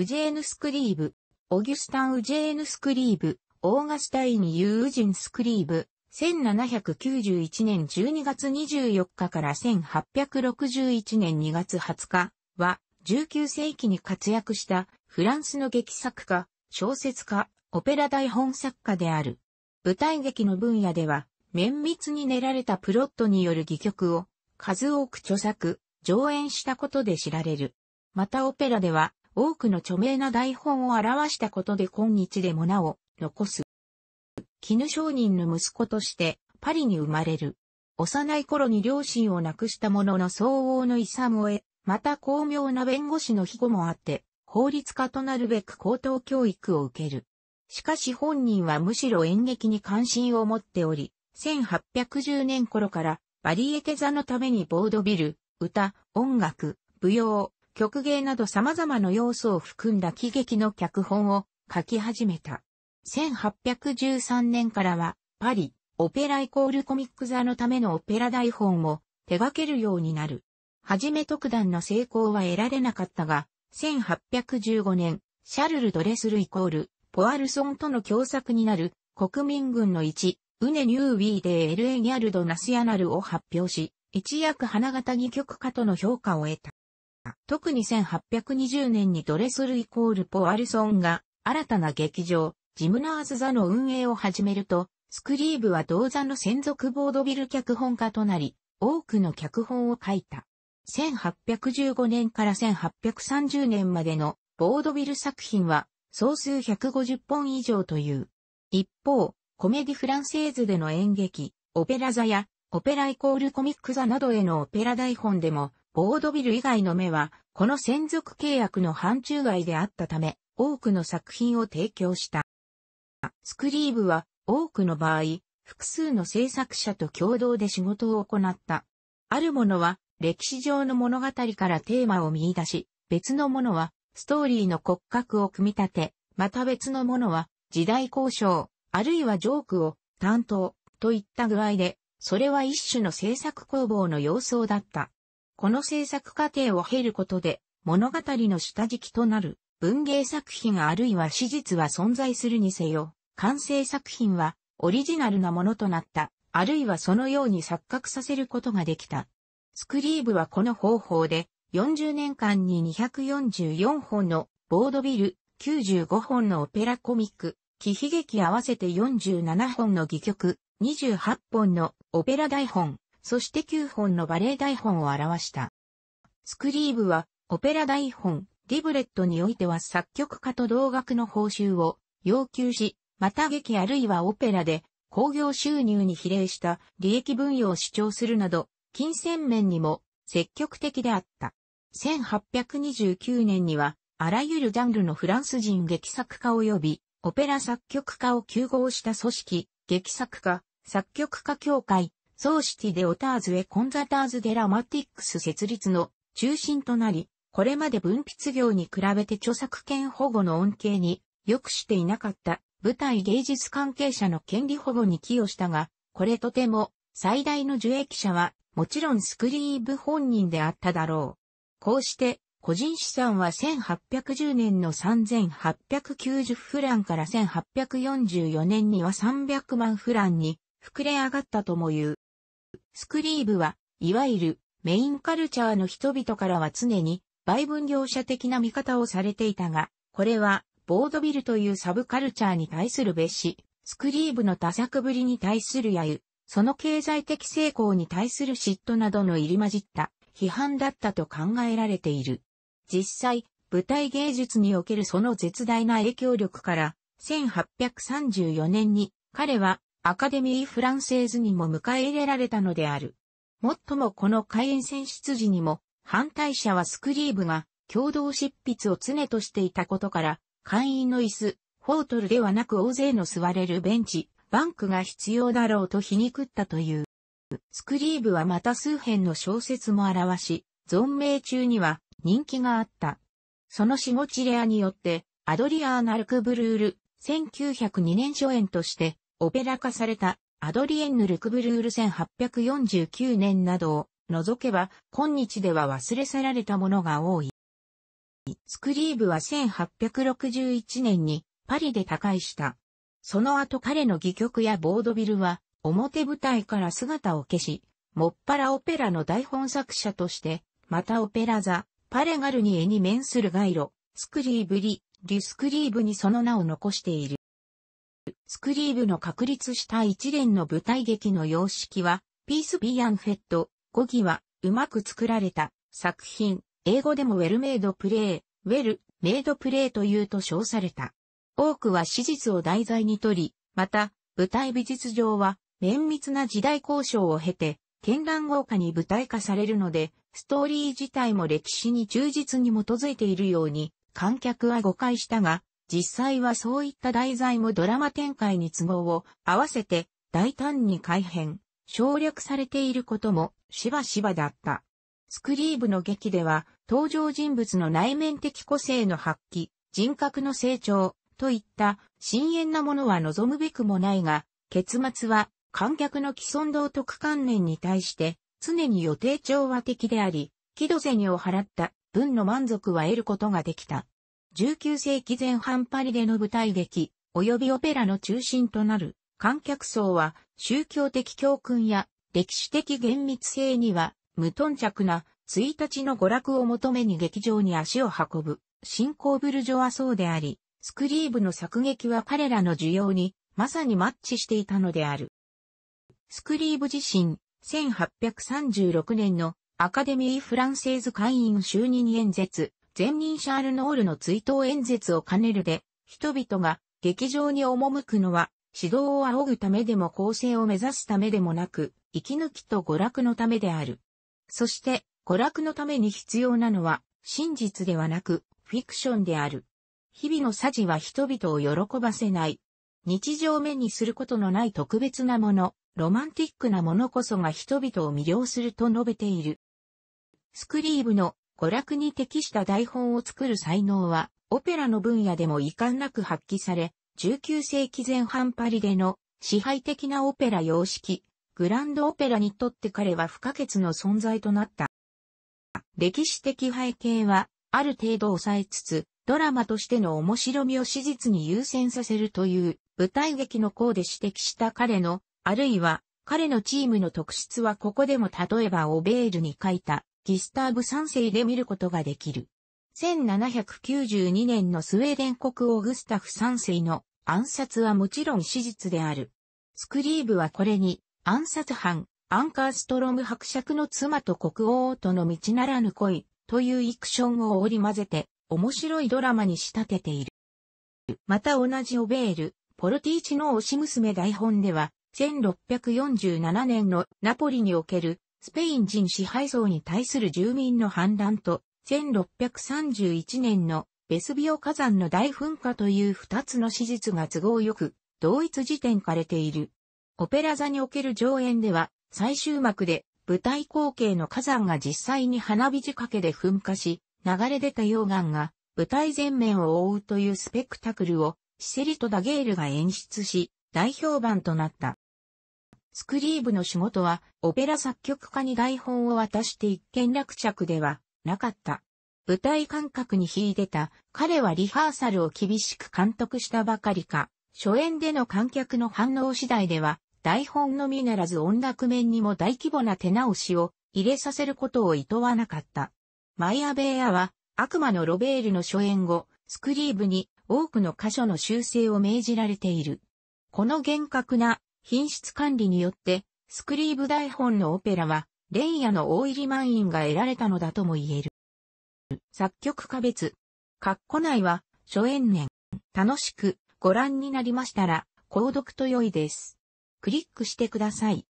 ウジェーヌスクリーブ、オギュスタン・ウジェーヌスクリーブ、オーガスタイニ・ユージン・スクリーブ、1791年12月24日から1861年2月20日は、19世紀に活躍したフランスの劇作家、小説家、オペラ台本作家である。舞台劇の分野では、綿密に練られたプロットによる戯曲を数多く著作、上演したことで知られる。またオペラでは、多くの著名な台本を表したことで今日でもなお、残す。絹商人の息子として、パリに生まれる。幼い頃に両親を亡くしたものの相応の遺産を得、また巧妙な弁護士の庇護もあって、法律家となるべく高等教育を受ける。しかし本人はむしろ演劇に関心を持っており、1810年頃からバリエテ座のためにボードビル、歌、音楽、舞踊、曲芸など様々な要素を含んだ喜劇の脚本を書き始めた。1813年からは、パリ、オペライコールコミック座のためのオペラ台本を手掛けるようになる。はじめ特段の成功は得られなかったが、1815年、シャルル・ドレスルイコール、ポアルソンとの共作になる、国民軍の一、ウネ・ニュー・ウィーでエル・エギャルド・ナスヤナルを発表し、一躍花形戯曲家との評価を得た。特に1820年にドレスルイコールポアルソンが新たな劇場、ジムナーズ座の運営を始めると、スクリーブは銅座の専属ボードビル脚本家となり、多くの脚本を書いた。1815年から1830年までのボードビル作品は総数150本以上という。一方、コメディフランセーズでの演劇、オペラ座やオペライコールコミック座などへのオペラ台本でもボードビル以外の目は、この専属契約の範疇外であったため、多くの作品を提供した。スクリーブは、多くの場合、複数の制作者と共同で仕事を行った。あるものは、歴史上の物語からテーマを見出し、別のものは、ストーリーの骨格を組み立て、また別のものは、時代交渉、あるいはジョークを担当といった具合で、それは一種の制作工房の様相だった。この制作過程を経ることで、物語の下敷きとなる文芸作品あるいは史実は存在するにせよ、完成作品はオリジナルなものとなった、あるいはそのように錯覚させることができた。スクリーブはこの方法で40年間に244本のボードビル、95本のオペラコミック、悲劇合わせて47本の戯曲、28本のオペラ台本、そして9本のバレエ台本を表した。スクリーブは、オペラ台本、リブレットにおいては作曲家と同額の報酬を要求し、また劇あるいはオペラで、工業収入に比例した利益分与を主張するなど、金銭面にも積極的であった。1829年には、あらゆるジャンルのフランス人劇作家及び、オペラ作曲家を休合した組織、劇作家、作曲家協会、ソーシティでオターズへコンザターズデラマティックス設立の中心となり、これまで分泌業に比べて著作権保護の恩恵によくしていなかった舞台芸術関係者の権利保護に寄与したが、これとても最大の受益者はもちろんスクリーブ本人であっただろう。こうして個人資産は1810年の3890フランから1844年には300万フランに膨れ上がったとも言う。スクリーブは、いわゆるメインカルチャーの人々からは常に売分業者的な見方をされていたが、これはボードビルというサブカルチャーに対する別紙、スクリーブの多作ぶりに対する揶揄、その経済的成功に対する嫉妬などの入り混じった批判だったと考えられている。実際、舞台芸術におけるその絶大な影響力から、1834年に彼はアカデミー・フランセーズにも迎え入れられたのである。もっともこの開員選出時にも、反対者はスクリーブが共同執筆を常としていたことから、会員の椅子、フォートルではなく大勢の座れるベンチ、バンクが必要だろうと皮肉ったという。スクリーブはまた数編の小説も表し、存命中には人気があった。そのしもちレアによって、アドリアーナルクブルール、1902年初演として、オペラ化されたアドリエンヌ・ルクブルール1849年などを除けば今日では忘れ去られたものが多い。スクリーブは1861年にパリで他界した。その後彼の戯曲やボードビルは表舞台から姿を消し、もっぱらオペラの台本作者として、またオペラ座、パレガルニエに面する街路、スクリーブリ、リュスクリーブにその名を残している。スクリーブの確立した一連の舞台劇の様式は、ピース・ビアン・フェット、語義は、うまく作られた作品、英語でもウェルメイドプレイ、ウェル、メイドプレイというと称された。多くは史実を題材にとり、また、舞台美術上は、綿密な時代交渉を経て、絢爛豪華に舞台化されるので、ストーリー自体も歴史に忠実に基づいているように、観客は誤解したが、実際はそういった題材もドラマ展開に都合を合わせて大胆に改変、省略されていることもしばしばだった。スクリーブの劇では登場人物の内面的個性の発揮、人格の成長といった深淵なものは望むべくもないが、結末は観客の既存道徳観念に対して常に予定調和的であり、気度銭を払った分の満足は得ることができた。19世紀前半パリでの舞台劇、及びオペラの中心となる観客層は宗教的教訓や歴史的厳密性には無頓着な1日の娯楽を求めに劇場に足を運ぶ新興ブルジョア層であり、スクリーブの作劇は彼らの需要にまさにマッチしていたのである。スクリーブ自身、1836年のアカデミー・フランセーズ会員就任演説、前任シャール・ノールの追悼演説を兼ねるで、人々が劇場に赴くのは、指導を仰ぐためでも構成を目指すためでもなく、息抜きと娯楽のためである。そして、娯楽のために必要なのは、真実ではなく、フィクションである。日々のサジは人々を喜ばせない。日常目にすることのない特別なもの、ロマンティックなものこそが人々を魅了すると述べている。スクリーブの娯楽に適した台本を作る才能は、オペラの分野でも遺憾なく発揮され、19世紀前半パリでの支配的なオペラ様式、グランドオペラにとって彼は不可欠の存在となった。歴史的背景は、ある程度抑えつつ、ドラマとしての面白みを史実に優先させるという舞台劇の項で指摘した彼の、あるいは彼のチームの特質はここでも例えばオベールに書いたギスターブ三世で見ることができる。1792年のスウェーデン国王グスタフ三世の暗殺はもちろん史実である。スクリーブはこれに暗殺犯、アンカーストロム伯爵の妻と国王との道ならぬ恋というイクションを織り交ぜて面白いドラマに仕立てている。また同じオベール、ポルティーチの推し娘台本では、1647年のナポリにおけるスペイン人支配層に対する住民の反乱と、1631年のベスビオ火山の大噴火という二つの史実が都合よく、同一時点かれている。オペラ座における上演では、最終幕で舞台光景の火山が実際に花火仕掛けで噴火し、流れ出た溶岩が舞台全面を覆うというスペクタクルをシセリとダゲールが演出し、大評判となった。スクリーブの仕事は、オペラ作曲家に台本を渡して一見落着ではなかった。舞台感覚に秀でた、彼はリハーサルを厳しく監督したばかりか、初演での観客の反応次第では、台本のみならず音楽面にも大規模な手直しを入れさせることを厭わなかった。マイアベーアは、悪魔のロベールの初演後、スクリーブに多くの箇所の修正を命じられている。この厳格な品質管理によって、スクリーブ台本のオペラは、レイヤの大入り満員が得られたのだとも言える。作曲家別。括弧内は、初演年。楽しくご覧になりましたら、購読と良いです。クリックしてください。